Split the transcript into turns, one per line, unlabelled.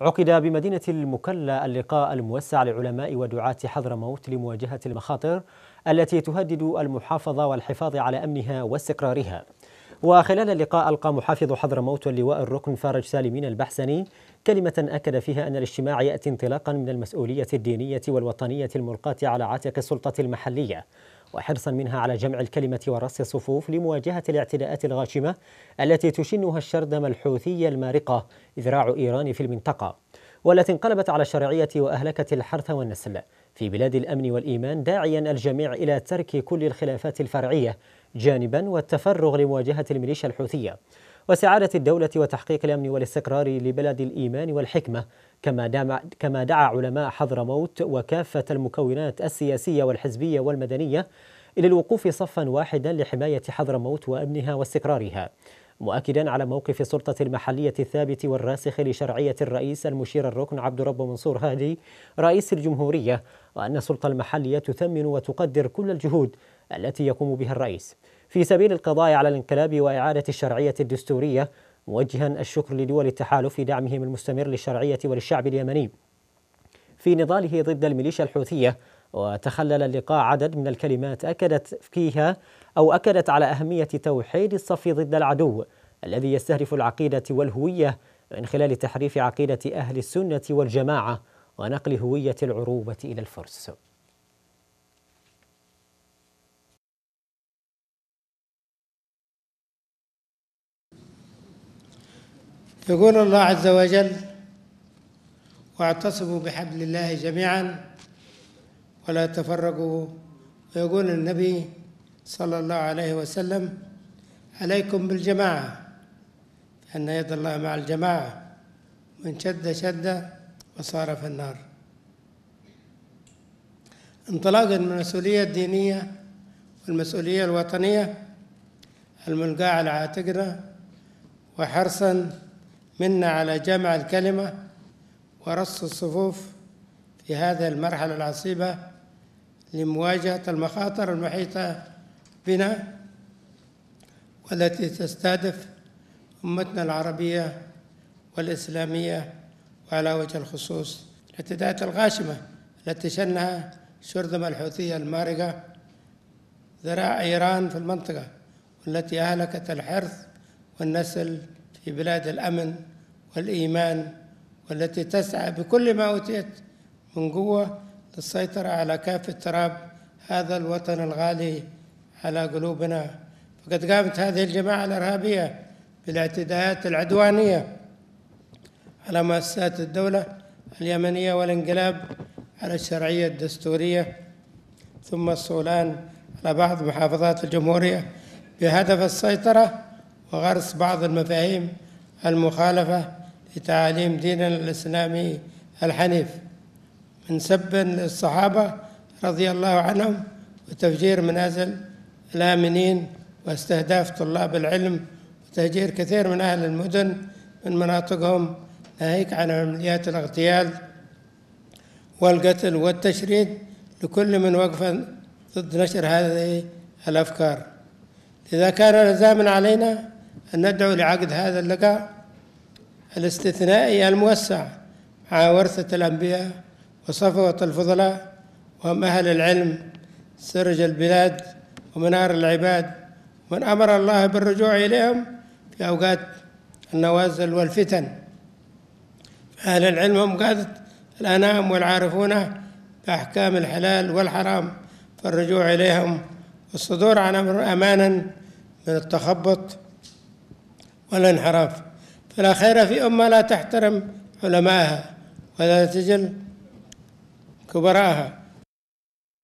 عقد بمدينة المكلا اللقاء الموسع لعلماء ودعاة حضرموت لمواجهة المخاطر التي تهدد المحافظة والحفاظ على أمنها واستقرارها وخلال اللقاء ألقى محافظ حضرموت واللواء الركن فارج سالمين البحسني كلمة أكد فيها أن الاجتماع يأتي انطلاقا من المسؤولية الدينية والوطنية الملقاة على عاتق السلطة المحلية وحرصا منها على جمع الكلمة ورص الصفوف لمواجهة الاعتداءات الغاشمة التي تشنها الشردمة الحوثية المارقة إذراع إيران في المنطقة والتي انقلبت على الشرعية وأهلكت الحرث والنسل في بلاد الأمن والإيمان داعيا الجميع إلى ترك كل الخلافات الفرعية جانبا والتفرغ لمواجهة الميليشيا الحوثية وسعادة الدولة وتحقيق الأمن والاستقرار لبلد الإيمان والحكمة كما, دعا كما دعا علماء حضرموت وكافة المكونات السياسية والحزبية والمدنية إلى الوقوف صفا واحدا لحماية حضرموت وأمنها واستقرارها مؤكدا على موقف السلطة المحلية الثابت والراسخ لشرعية الرئيس المشير الركن عبد الرب منصور هادي رئيس الجمهورية وأن السلطة المحلية تثمن وتقدر كل الجهود التي يقوم بها الرئيس في سبيل القضاء على الانقلاب وإعادة الشرعية الدستورية موجها الشكر لدول التحالف في دعمهم المستمر للشرعية وللشعب اليمني في نضاله ضد الميليشيا الحوثية وتخلل اللقاء عدد من الكلمات أكدت فيها أو أكدت على أهمية توحيد الصف ضد العدو الذي يستهدف العقيدة والهوية من خلال تحريف عقيدة أهل السنة والجماعة ونقل هوية العروبة إلى الفرس.
يقول الله عز وجل واعتصموا بحبل الله جميعا ولا تفرقوا ويقول النبي صلى الله عليه وسلم عليكم بالجماعة فإن يد الله مع الجماعة من شد شد وصار في النار انطلاقا من المسؤولية الدينية والمسؤولية الوطنية الملقاة على عاتقنا وحرصا منا على جمع الكلمة ورص الصفوف في هذه المرحلة العصيبة لمواجهة المخاطر المحيطة بنا والتي تستهدف أمتنا العربية والإسلامية وعلى وجه الخصوص الاعتداءات الغاشمة التي شنها شرذمة الحوثية المارقة ذراع إيران في المنطقة والتي أهلكت الحرث والنسل في بلاد الأمن والإيمان والتي تسعى بكل ما أوتيت من قوة للسيطرة على كافة تراب هذا الوطن الغالي على قلوبنا فقد قامت هذه الجماعة الإرهابية بالاعتداءات العدوانية على مؤسسات الدولة اليمنية والانقلاب على الشرعية الدستورية ثم الصولان على بعض محافظات الجمهورية بهدف السيطرة وغرس بعض المفاهيم المخالفة لتعاليم ديننا الإسلامي الحنيف من سب للصحابه رضي الله عنهم وتفجير منازل الآمنين واستهداف طلاب العلم وتهجير كثير من أهل المدن من مناطقهم ناهيك عن عمليات الاغتيال والقتل والتشريد لكل من وقف ضد نشر هذه الأفكار إذا كان لزاما علينا أن ندعو لعقد هذا اللقاء الاستثنائي الموسع مع ورثة الأنبياء وصفوة الفضلاء وهم أهل العلم سرج البلاد ومنار العباد من أمر الله بالرجوع إليهم في أوقات النوازل والفتن أهل العلم هم قادة الأنام والعارفون بأحكام الحلال والحرام فالرجوع إليهم والصدور عن أمر أمانا من التخبط والانحراف فلا خير في أمة لا تحترم علماءها ولا تجل कुबरा